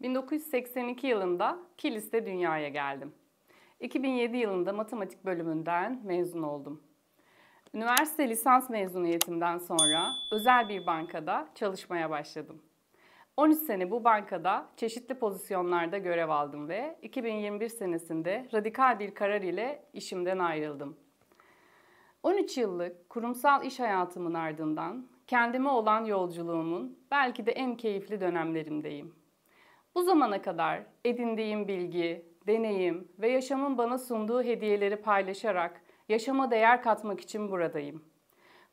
1982 yılında Kilis'te dünyaya geldim. 2007 yılında matematik bölümünden mezun oldum. Üniversite lisans mezuniyetimden sonra özel bir bankada çalışmaya başladım. 13 sene bu bankada çeşitli pozisyonlarda görev aldım ve 2021 senesinde radikal bir karar ile işimden ayrıldım. 13 yıllık kurumsal iş hayatımın ardından kendime olan yolculuğumun belki de en keyifli dönemlerimdeyim. Bu zamana kadar edindiğim bilgi, deneyim ve yaşamın bana sunduğu hediyeleri paylaşarak yaşama değer katmak için buradayım.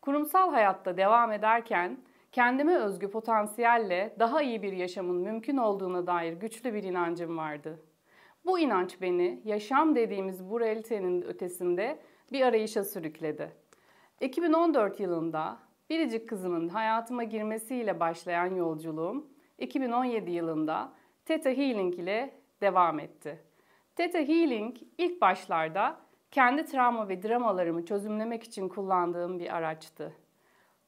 Kurumsal hayatta devam ederken kendime özgü potansiyelle daha iyi bir yaşamın mümkün olduğuna dair güçlü bir inancım vardı. Bu inanç beni yaşam dediğimiz bu realitenin ötesinde bir arayışa sürükledi. 2014 yılında biricik kızımın hayatıma girmesiyle başlayan yolculuğum 2017 yılında Theta Healing ile devam etti. Theta Healing ilk başlarda kendi travma ve dramalarımı çözümlemek için kullandığım bir araçtı.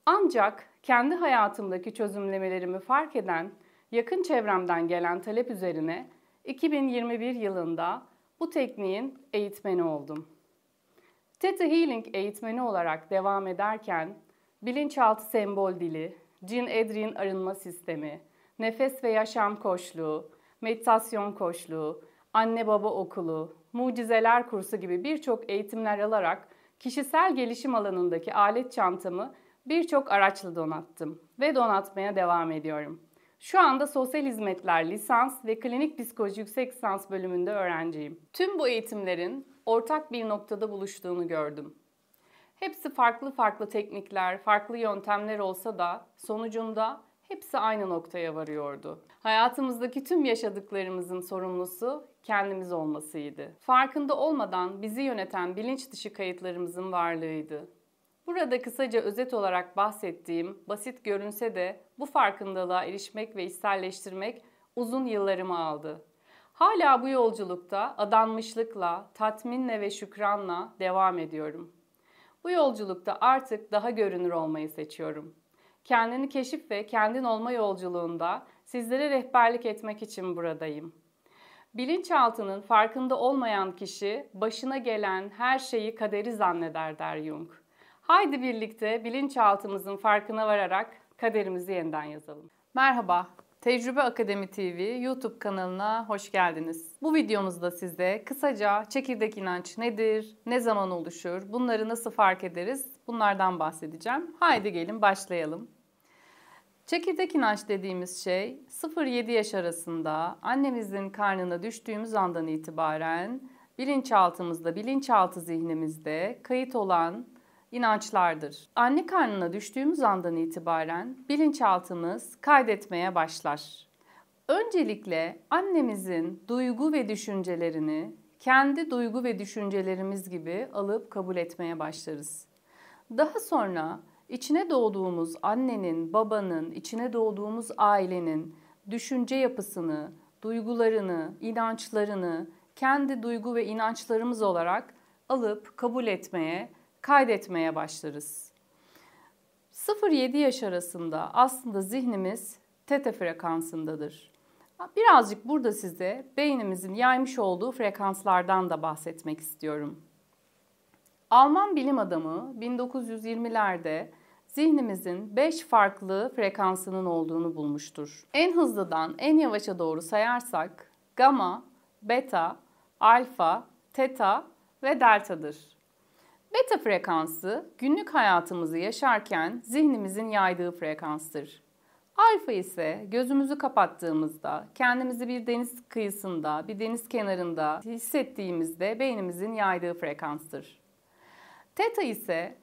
Ancak kendi hayatımdaki çözümlemelerimi fark eden yakın çevremden gelen talep üzerine 2021 yılında bu tekniğin eğitmeni oldum. Theta Healing eğitmeni olarak devam ederken bilinçaltı sembol dili, Jean Edrien arınma sistemi, nefes ve yaşam koçluğu, meditasyon koçluğu, anne baba okulu, mucizeler kursu gibi birçok eğitimler alarak kişisel gelişim alanındaki alet çantamı birçok araçla donattım ve donatmaya devam ediyorum. Şu anda sosyal hizmetler lisans ve klinik psikoloji yüksek lisans bölümünde öğrenciyim. Tüm bu eğitimlerin ortak bir noktada buluştuğunu gördüm. Hepsi farklı farklı teknikler, farklı yöntemler olsa da sonucunda hepsi aynı noktaya varıyordu. Hayatımızdaki tüm yaşadıklarımızın sorumlusu kendimiz olmasıydı. Farkında olmadan bizi yöneten bilinç dışı kayıtlarımızın varlığıydı. Burada kısaca özet olarak bahsettiğim, basit görünse de bu farkındalığa erişmek ve içselleştirmek uzun yıllarımı aldı. Hala bu yolculukta adanmışlıkla, tatminle ve şükranla devam ediyorum. Bu yolculukta artık daha görünür olmayı seçiyorum kendini keşif ve kendin olma yolculuğunda sizlere rehberlik etmek için buradayım. Bilinçaltının farkında olmayan kişi başına gelen her şeyi kaderi zanneder der Jung. Haydi birlikte bilinçaltımızın farkına vararak kaderimizi yeniden yazalım. Merhaba, Tecrübe Akademi TV YouTube kanalına hoş geldiniz. Bu videomuzda size kısaca çekirdek inanç nedir, ne zaman oluşur, bunları nasıl fark ederiz bunlardan bahsedeceğim. Haydi gelin başlayalım. Çekirdek inanç dediğimiz şey 0-7 yaş arasında annemizin karnına düştüğümüz andan itibaren bilinçaltımızda, bilinçaltı zihnimizde kayıt olan inançlardır. Anne karnına düştüğümüz andan itibaren bilinçaltımız kaydetmeye başlar. Öncelikle annemizin duygu ve düşüncelerini kendi duygu ve düşüncelerimiz gibi alıp kabul etmeye başlarız. Daha sonra İçine doğduğumuz annenin, babanın, içine doğduğumuz ailenin düşünce yapısını, duygularını, inançlarını kendi duygu ve inançlarımız olarak alıp kabul etmeye, kaydetmeye başlarız. 0-7 yaş arasında aslında zihnimiz teta frekansındadır. Birazcık burada size beynimizin yaymış olduğu frekanslardan da bahsetmek istiyorum. Alman bilim adamı 1920'lerde zihnimizin 5 farklı frekansının olduğunu bulmuştur. En hızlıdan en yavaşa doğru sayarsak gamma, beta, alfa, teta ve delta'dır. Beta frekansı günlük hayatımızı yaşarken zihnimizin yaydığı frekanstır. Alfa ise gözümüzü kapattığımızda, kendimizi bir deniz kıyısında, bir deniz kenarında hissettiğimizde beynimizin yaydığı frekanstır. Teta ise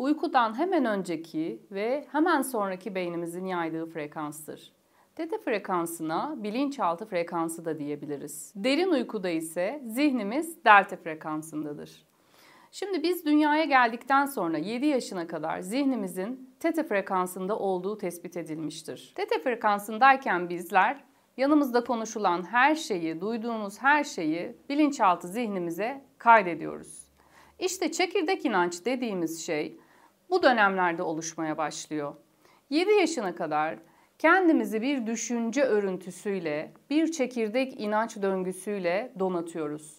uykudan hemen önceki ve hemen sonraki beynimizin yaydığı frekanstır. Teta frekansına bilinçaltı frekansı da diyebiliriz. Derin uykuda ise zihnimiz delta frekansındadır. Şimdi biz dünyaya geldikten sonra 7 yaşına kadar zihnimizin teta frekansında olduğu tespit edilmiştir. Teta frekansındayken bizler yanımızda konuşulan her şeyi, duyduğumuz her şeyi bilinçaltı zihnimize kaydediyoruz. İşte çekirdek inanç dediğimiz şey bu dönemlerde oluşmaya başlıyor. 7 yaşına kadar kendimizi bir düşünce örüntüsüyle, bir çekirdek inanç döngüsüyle donatıyoruz.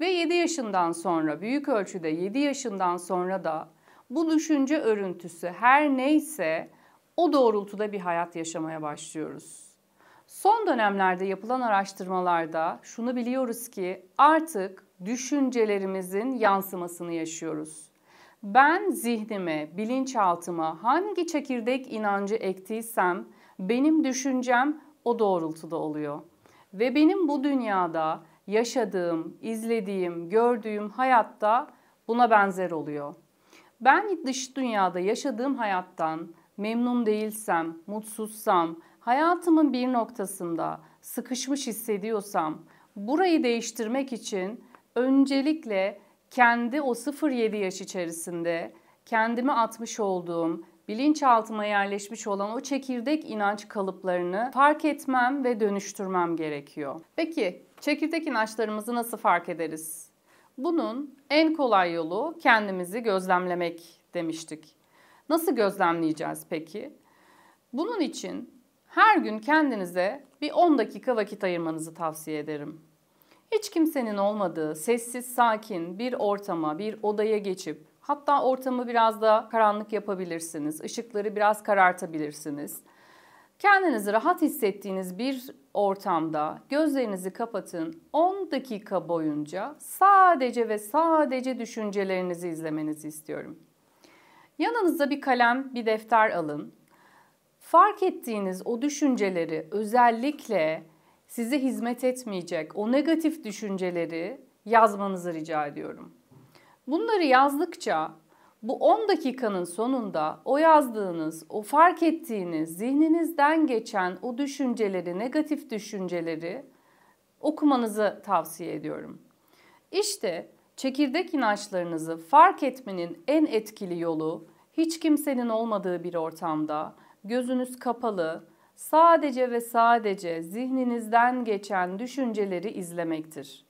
Ve 7 yaşından sonra, büyük ölçüde 7 yaşından sonra da bu düşünce örüntüsü her neyse o doğrultuda bir hayat yaşamaya başlıyoruz. Son dönemlerde yapılan araştırmalarda şunu biliyoruz ki artık düşüncelerimizin yansımasını yaşıyoruz ben zihnime, bilinçaltıma hangi çekirdek inancı ektiysem benim düşüncem o doğrultuda oluyor. Ve benim bu dünyada yaşadığım, izlediğim, gördüğüm hayatta buna benzer oluyor. Ben dış dünyada yaşadığım hayattan memnun değilsem, mutsuzsam, hayatımın bir noktasında sıkışmış hissediyorsam burayı değiştirmek için öncelikle kendi o 0-7 yaş içerisinde kendimi atmış olduğum, bilinçaltıma yerleşmiş olan o çekirdek inanç kalıplarını fark etmem ve dönüştürmem gerekiyor. Peki çekirdek inançlarımızı nasıl fark ederiz? Bunun en kolay yolu kendimizi gözlemlemek demiştik. Nasıl gözlemleyeceğiz peki? Bunun için her gün kendinize bir 10 dakika vakit ayırmanızı tavsiye ederim hiç kimsenin olmadığı, sessiz, sakin bir ortama, bir odaya geçip hatta ortamı biraz da karanlık yapabilirsiniz. Işıkları biraz karartabilirsiniz. Kendinizi rahat hissettiğiniz bir ortamda gözlerinizi kapatın. 10 dakika boyunca sadece ve sadece düşüncelerinizi izlemenizi istiyorum. Yanınızda bir kalem, bir defter alın. Fark ettiğiniz o düşünceleri özellikle size hizmet etmeyecek o negatif düşünceleri yazmanızı rica ediyorum. Bunları yazdıkça bu 10 dakikanın sonunda o yazdığınız, o fark ettiğiniz, zihninizden geçen o düşünceleri, negatif düşünceleri okumanızı tavsiye ediyorum. İşte çekirdek inançlarınızı fark etmenin en etkili yolu hiç kimsenin olmadığı bir ortamda, gözünüz kapalı, sadece ve sadece zihninizden geçen düşünceleri izlemektir.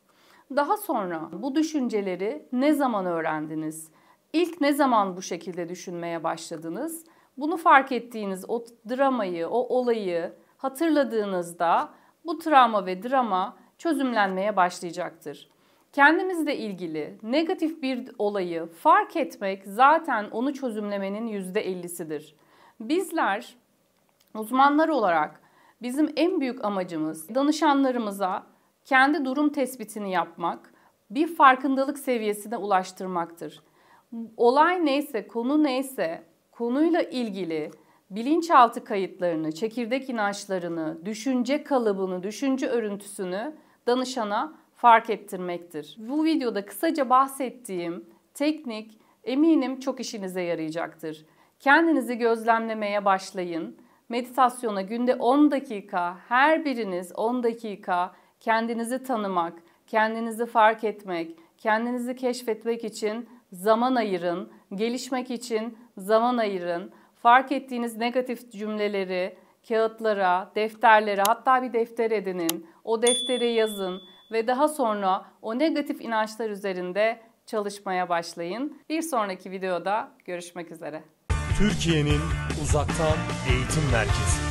Daha sonra bu düşünceleri ne zaman öğrendiniz? İlk ne zaman bu şekilde düşünmeye başladınız? Bunu fark ettiğiniz o dramayı, o olayı hatırladığınızda bu travma ve drama çözümlenmeye başlayacaktır. Kendimizle ilgili negatif bir olayı fark etmek zaten onu çözümlemenin %50'sidir. Bizler Uzmanlar olarak bizim en büyük amacımız danışanlarımıza kendi durum tespitini yapmak, bir farkındalık seviyesine ulaştırmaktır. Olay neyse, konu neyse, konuyla ilgili bilinçaltı kayıtlarını, çekirdek inançlarını, düşünce kalıbını, düşünce örüntüsünü danışana fark ettirmektir. Bu videoda kısaca bahsettiğim teknik eminim çok işinize yarayacaktır. Kendinizi gözlemlemeye başlayın meditasyona günde 10 dakika her biriniz 10 dakika kendinizi tanımak, kendinizi fark etmek, kendinizi keşfetmek için zaman ayırın, gelişmek için zaman ayırın. Fark ettiğiniz negatif cümleleri kağıtlara, defterlere, hatta bir defter edinin. O deftere yazın ve daha sonra o negatif inançlar üzerinde çalışmaya başlayın. Bir sonraki videoda görüşmek üzere. Türkiye'nin Uzaktan Eğitim Merkezi